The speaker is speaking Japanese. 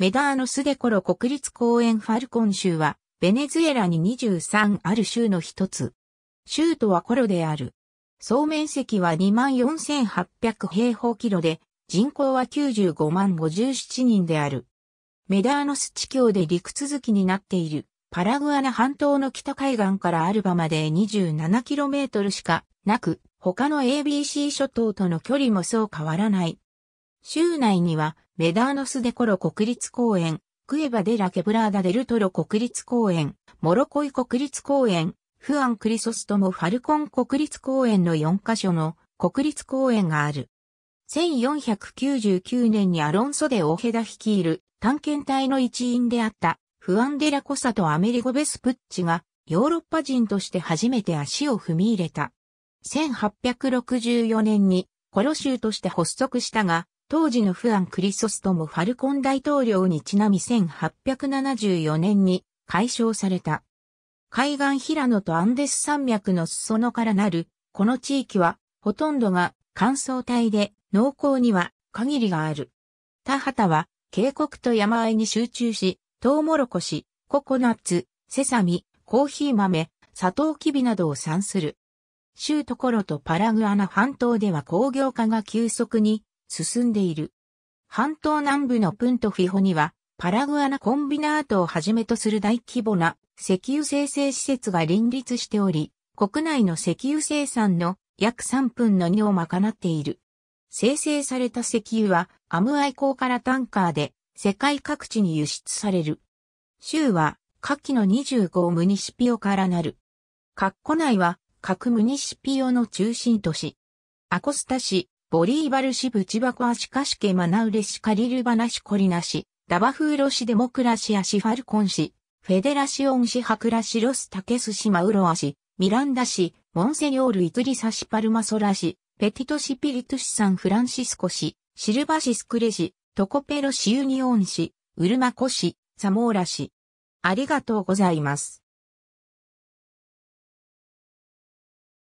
メダーノスデコロ国立公園ファルコン州は、ベネズエラに23ある州の一つ。州都はコロである。総面積は24,800平方キロで、人口は95万57人である。メダーノス地境で陸続きになっている、パラグアナ半島の北海岸からアルバまで 27km しかなく、他の ABC 諸島との距離もそう変わらない。州内にはメダーノスデコロ国立公園、クエバデラケブラーダデルトロ国立公園、モロコイ国立公園、フアン・クリソストもファルコン国立公園の4カ所の国立公園がある。1499年にアロンソでオヘダ率いる探検隊の一員であったフアンデラコサとアメリゴ・ベスプッチがヨーロッパ人として初めて足を踏み入れた。1864年にコロ州として発足したが、当時のフアン・クリソストもファルコン大統領にちなみ1874年に解消された。海岸平野とアンデス山脈の裾野からなる、この地域は、ほとんどが乾燥帯で、農耕には限りがある。田畑は、渓谷と山あいに集中し、トウモロコシ、ココナッツ、セサミ、コーヒー豆、サトウキビなどを産する。州ところとパラグアナ半島では工業化が急速に進んでいる。半島南部のプントフィホには、パラグアナコンビナートをはじめとする大規模な石油生成施設が林立しており、国内の石油生産の約3分の2を賄っている。生成された石油はアムアイ港からタンカーで世界各地に輸出される。州は下記の25ムニシピオからなる。ッコ内は各ムニシピオの中心都市。アコスタ市、ボリーバルシブチバコアシカシケマナウレシカリルバナシコリナシ、ダバフーロシデモクラシアシファルコンシ、フェデラシオンシハクラシロスタケスシマウロアシ、ミランダシ、モンセニョールイトリサシパルマソラシ、ペティトシピリトシサンフランシスコシ、シルバシスクレシ、トコペロシユニオンシ、ウルマコシ、サモーラシ。ありがとうございます。